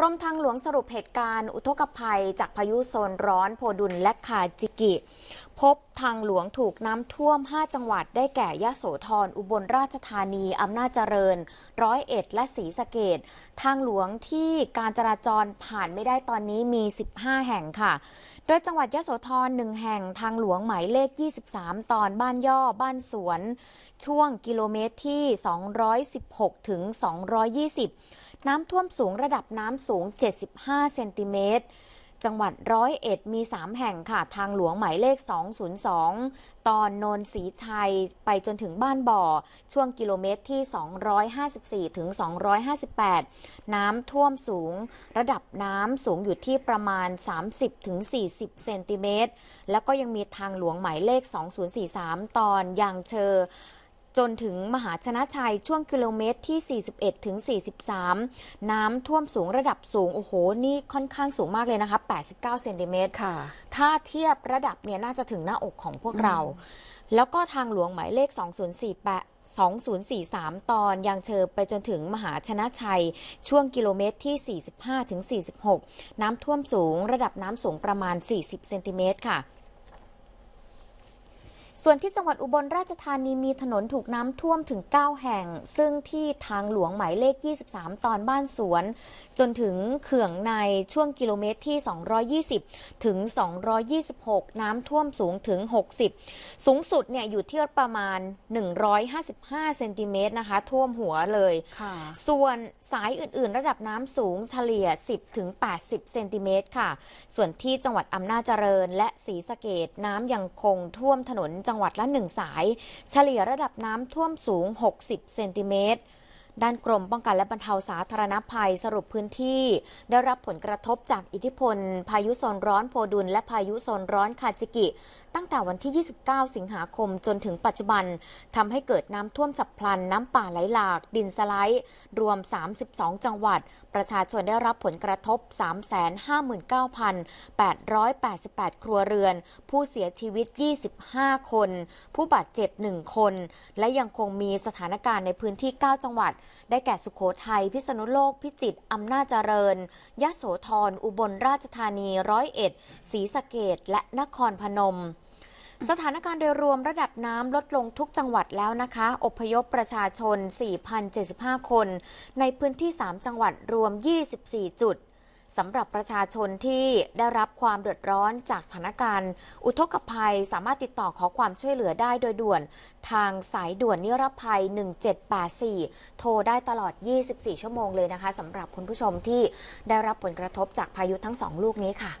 กรมทางหลวงสรุปเหตุการณ์อุทกภัยจากพายุโซนร้อนโพดุลและคาจิกิพบทางหลวงถูกน้ำท่วม 5 จังหวัดได้แก่ยะโสธร อุบลราชธานีอำนาจเจริญ ร้อยเอ็ด และศรีสะเกดทางหลวงที่การจราจรผ่านไม่ได้ตอนนี้มี 15 แห่งค่ะ โดยจังหวัดยะโสธรหนึ่งแห่งทางหลวงหมายเลข 23 ตอนบ้านย่อบ้านสวน ช่วงกิโลเมตรที่ 216 ถึง 220 น้ำท่วมสูงระดับน้ำสูง 75 เซนติเมตรจังหวัดร้อยเอ็ดมี 3 แห่งค่ะ ทางหลวงหมายเลข 202 ตอนโนนศรีชัยไปจนถึงบ้านบ่อช่วงกิโลเมตรที่ 254 ถึง 258 น้ำท่วมสูง ระดับน้ำสูงอยู่ที่ประมาณ 30 ถึง 40 เซนติเมตร แล้วก็ยังมีทางหลวงหมายเลข 2043 ตอนยางเชอจนถึงมหาชนะชัยช่วงกิโลเมตรที่ 41 ถึง 43 น้ำท่วมสูงระดับสูง โอ้โห นี่ค่อนข้างสูงมากเลยนะคะ 89เซนติเมตรค่ะ ถ้าเทียบระดับเนี่ยน่าจะถึงหน้าอกของพวกเรา แล้วก็ทางหลวงหมายเลข 2048 2043 ตอนยังเชิญไปจนถึงมหาชนะชัย ช่วงกิโลเมตรที่ 45-46 น้ำท่วมสูงระดับน้ำสูงประมาณ 40เซนติเมตรค่ะส่วนที่จังหวัดอุบลราชธานีมีถนนถูกน้ำท่วมถึง 9 แห่ง ซึ่งที่ทางหลวงหมายเลข 23 ตอนบ้านสวน จนถึงเขื่องในช่วงกิโลเมตรที่ 220 ถึง 226 น้ำท่วมสูงถึง 60 สูงสุดเนี่ยอยู่ที่ประมาณ 155เซนติเมตรนะคะท่วมหัวเลย ส่วนสายอื่นๆระดับน้ำสูงเฉลี่ย 10ถึง80 เซนติเมตรค่ะ ส่วนที่จังหวัดอำนาจเจริญ และศรีสะเกดน้ำยังคงท่วมถนนจังหวัดละ1สายเฉลี่ยระดับน้ำท่วมสูง 60 เซนติเมตรด้านกรมป้องกันและบรรเทาสาธารณภัยสรุปพื้นที่ ได้รับผลกระทบจากอิทธิพล พายุโซนร้อนโพดุลและพายุโซนร้อนคาจิกิ ตั้งแต่วันที่ 29 สิงหาคมจนถึงปัจจุบัน ทำให้เกิดน้ำท่วมฉับพลัน น้ำป่าไหลหลาก ดินสไลด์ รวม 32 จังหวัด ประชาชนได้รับผลกระทบ 359,888 ครัวเรือน ผู้เสียชีวิต 25 คน ผู้บาดเจ็บ1คน และยังคงมีสถานการณ์ในพื้นที่ 9 จังหวัดได้แก่สุขโขทัย พิษณุโลกพิจิตรอำนาจเจริญยะโสธร อุบลราชธานีร้อยเอ็ดศรีสะเกดและนครพนม สถานการณ์โดยรวมระดับน้ำลดลงทุกจังหวัดแล้วนะคะ อพยพประชาชน 4,075 คน ในพื้นที่ 3 จังหวัดรวม 24 จุดสำหรับประชาชนที่ได้รับความเดือดร้อนจากสถานการณ์ อุทกภัยสามารถติดต่อขอความช่วยเหลือได้โดยด่วนทางสายด่วนนิรภัย 1784 โทรได้ตลอด 24 ชั่วโมงเลยนะคะสำหรับคุณผู้ชมที่ได้รับผลกระทบจากพายุทั้งสองลูกนี้ค่ะ